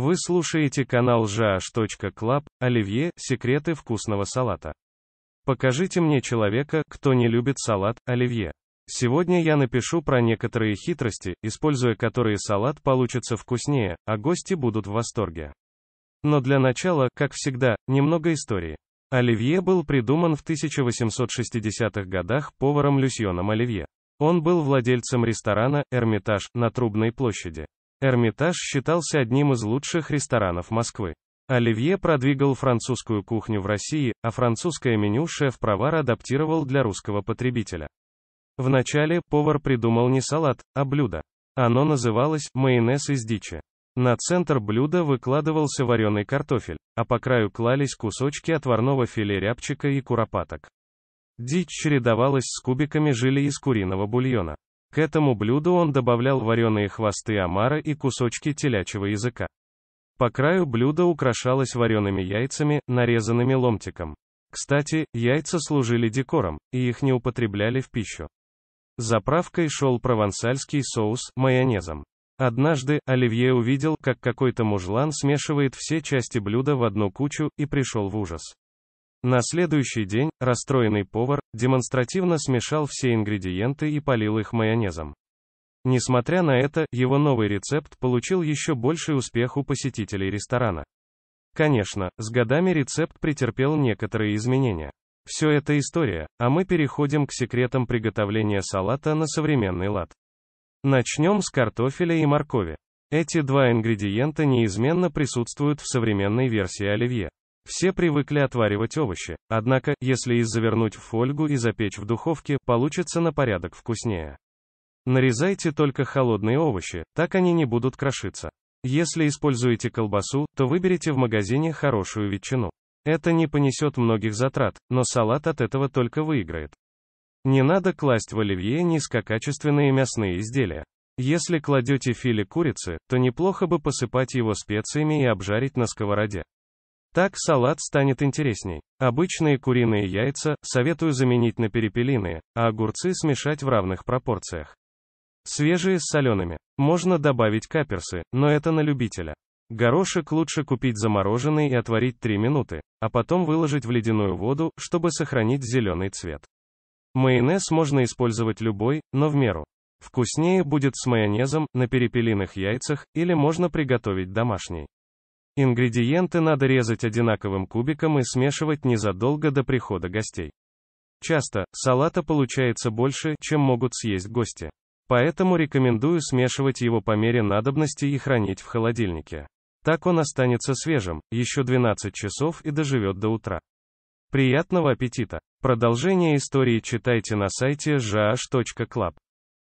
Вы слушаете канал jash.club, оливье, секреты вкусного салата. Покажите мне человека, кто не любит салат, оливье. Сегодня я напишу про некоторые хитрости, используя которые салат получится вкуснее, а гости будут в восторге. Но для начала, как всегда, немного истории. Оливье был придуман в 1860-х годах поваром Люсьоном Оливье. Он был владельцем ресторана «Эрмитаж» на Трубной площади. Эрмитаж считался одним из лучших ресторанов Москвы. Оливье продвигал французскую кухню в России, а французское меню шеф-провар адаптировал для русского потребителя. Вначале повар придумал не салат, а блюдо. Оно называлось «майонез из дичи». На центр блюда выкладывался вареный картофель, а по краю клались кусочки отварного филе рябчика и куропаток. Дичь чередовалась с кубиками жили из куриного бульона. К этому блюду он добавлял вареные хвосты омара и кусочки телячьего языка. По краю блюда украшалось вареными яйцами, нарезанными ломтиком. Кстати, яйца служили декором, и их не употребляли в пищу. Заправкой шел провансальский соус, майонезом. Однажды, Оливье увидел, как какой-то мужлан смешивает все части блюда в одну кучу, и пришел в ужас. На следующий день, расстроенный повар, демонстративно смешал все ингредиенты и полил их майонезом. Несмотря на это, его новый рецепт получил еще больший успех у посетителей ресторана. Конечно, с годами рецепт претерпел некоторые изменения. Все это история, а мы переходим к секретам приготовления салата на современный лад. Начнем с картофеля и моркови. Эти два ингредиента неизменно присутствуют в современной версии оливье. Все привыкли отваривать овощи, однако, если их завернуть в фольгу и запечь в духовке, получится на порядок вкуснее. Нарезайте только холодные овощи, так они не будут крошиться. Если используете колбасу, то выберите в магазине хорошую ветчину. Это не понесет многих затрат, но салат от этого только выиграет. Не надо класть в оливье низкокачественные мясные изделия. Если кладете филе курицы, то неплохо бы посыпать его специями и обжарить на сковороде. Так салат станет интересней. Обычные куриные яйца советую заменить на перепелиные, а огурцы смешать в равных пропорциях. Свежие с солеными. Можно добавить каперсы, но это на любителя. Горошек лучше купить замороженный и отварить 3 минуты, а потом выложить в ледяную воду, чтобы сохранить зеленый цвет. Майонез можно использовать любой, но в меру. Вкуснее будет с майонезом, на перепелиных яйцах, или можно приготовить домашний. Ингредиенты надо резать одинаковым кубиком и смешивать незадолго до прихода гостей. Часто, салата получается больше, чем могут съесть гости. Поэтому рекомендую смешивать его по мере надобности и хранить в холодильнике. Так он останется свежим, еще 12 часов и доживет до утра. Приятного аппетита! Продолжение истории читайте на сайте jash.club.